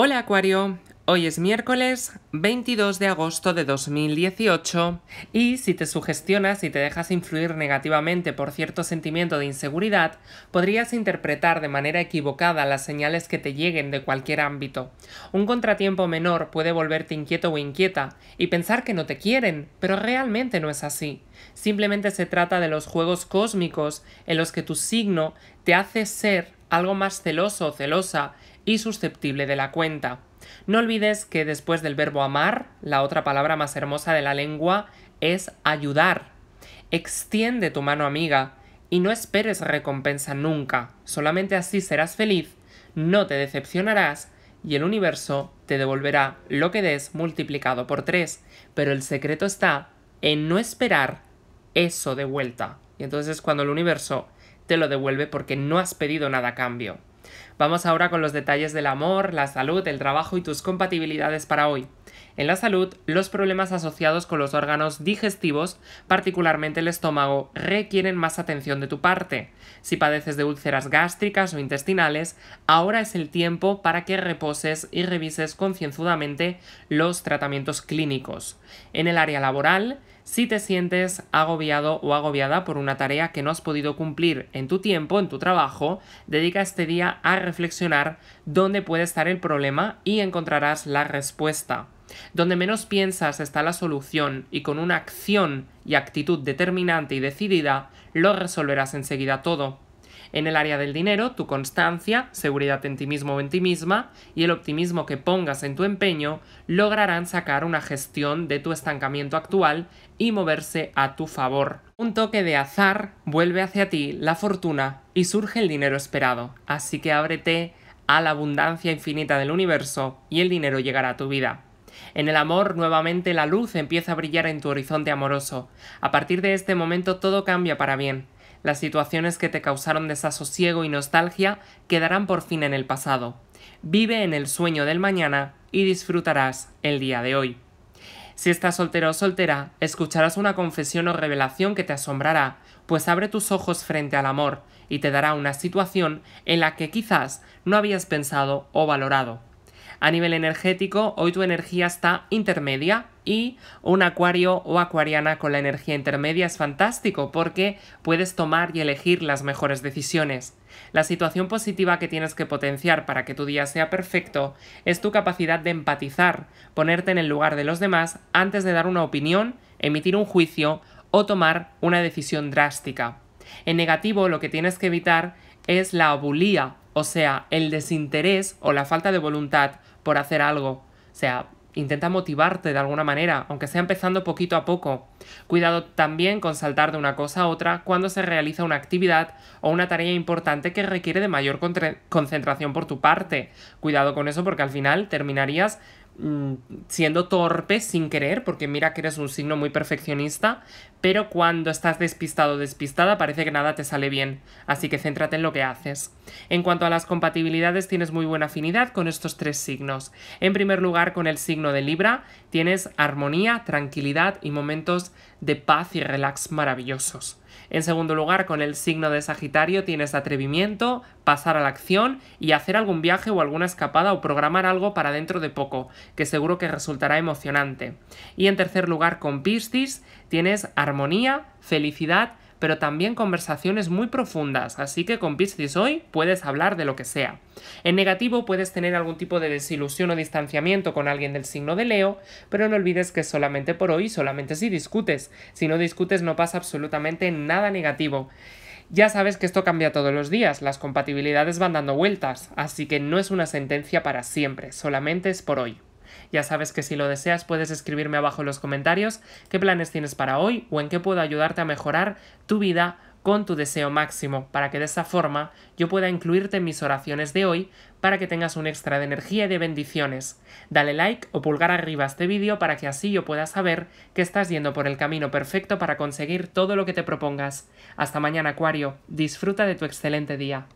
Hola Acuario, hoy es miércoles 22 de agosto de 2018 y si te sugestionas y te dejas influir negativamente por cierto sentimiento de inseguridad, podrías interpretar de manera equivocada las señales que te lleguen de cualquier ámbito. Un contratiempo menor puede volverte inquieto o inquieta y pensar que no te quieren, pero realmente no es así. Simplemente se trata de los juegos cósmicos en los que tu signo te hace ser algo más celoso o celosa y susceptible de la cuenta. No olvides que después del verbo amar, la otra palabra más hermosa de la lengua es ayudar. Extiende tu mano amiga y no esperes recompensa nunca, solamente así serás feliz, no te decepcionarás y el universo te devolverá lo que des multiplicado por tres Pero el secreto está en no esperar eso de vuelta. Y entonces cuando el universo te lo devuelve porque no has pedido nada a cambio. Vamos ahora con los detalles del amor, la salud, el trabajo y tus compatibilidades para hoy. En la salud, los problemas asociados con los órganos digestivos, particularmente el estómago, requieren más atención de tu parte. Si padeces de úlceras gástricas o intestinales, ahora es el tiempo para que reposes y revises concienzudamente los tratamientos clínicos. En el área laboral, si te sientes agobiado o agobiada por una tarea que no has podido cumplir en tu tiempo, en tu trabajo, dedica este día a reflexionar dónde puede estar el problema y encontrarás la respuesta. Donde menos piensas está la solución y con una acción y actitud determinante y decidida lo resolverás enseguida todo. En el área del dinero, tu constancia, seguridad en ti mismo o en ti misma y el optimismo que pongas en tu empeño lograrán sacar una gestión de tu estancamiento actual y moverse a tu favor. Un toque de azar vuelve hacia ti la fortuna y surge el dinero esperado, así que ábrete a la abundancia infinita del universo y el dinero llegará a tu vida. En el amor, nuevamente la luz empieza a brillar en tu horizonte amoroso. A partir de este momento todo cambia para bien las situaciones que te causaron desasosiego y nostalgia quedarán por fin en el pasado. Vive en el sueño del mañana y disfrutarás el día de hoy. Si estás soltero o soltera, escucharás una confesión o revelación que te asombrará, pues abre tus ojos frente al amor y te dará una situación en la que quizás no habías pensado o valorado. A nivel energético, hoy tu energía está intermedia, y un acuario o acuariana con la energía intermedia es fantástico porque puedes tomar y elegir las mejores decisiones. La situación positiva que tienes que potenciar para que tu día sea perfecto es tu capacidad de empatizar, ponerte en el lugar de los demás antes de dar una opinión, emitir un juicio o tomar una decisión drástica. En negativo, lo que tienes que evitar es la obulía, o sea, el desinterés o la falta de voluntad por hacer algo. O sea, Intenta motivarte de alguna manera, aunque sea empezando poquito a poco. Cuidado también con saltar de una cosa a otra cuando se realiza una actividad o una tarea importante que requiere de mayor concentración por tu parte. Cuidado con eso porque al final terminarías Mm, siendo torpe sin querer, porque mira que eres un signo muy perfeccionista, pero cuando estás despistado o despistada parece que nada te sale bien, así que céntrate en lo que haces. En cuanto a las compatibilidades, tienes muy buena afinidad con estos tres signos. En primer lugar, con el signo de Libra, tienes armonía, tranquilidad y momentos de paz y relax maravillosos. En segundo lugar, con el signo de Sagitario tienes atrevimiento, pasar a la acción y hacer algún viaje o alguna escapada o programar algo para dentro de poco, que seguro que resultará emocionante. Y en tercer lugar, con Piscis tienes armonía, felicidad, pero también conversaciones muy profundas, así que con Piscis hoy puedes hablar de lo que sea. En negativo puedes tener algún tipo de desilusión o distanciamiento con alguien del signo de Leo, pero no olvides que solamente por hoy, solamente si discutes. Si no discutes no pasa absolutamente nada negativo. Ya sabes que esto cambia todos los días, las compatibilidades van dando vueltas, así que no es una sentencia para siempre, solamente es por hoy. Ya sabes que si lo deseas puedes escribirme abajo en los comentarios qué planes tienes para hoy o en qué puedo ayudarte a mejorar tu vida con tu deseo máximo, para que de esa forma yo pueda incluirte en mis oraciones de hoy para que tengas un extra de energía y de bendiciones. Dale like o pulgar arriba a este vídeo para que así yo pueda saber que estás yendo por el camino perfecto para conseguir todo lo que te propongas. Hasta mañana, Acuario. Disfruta de tu excelente día.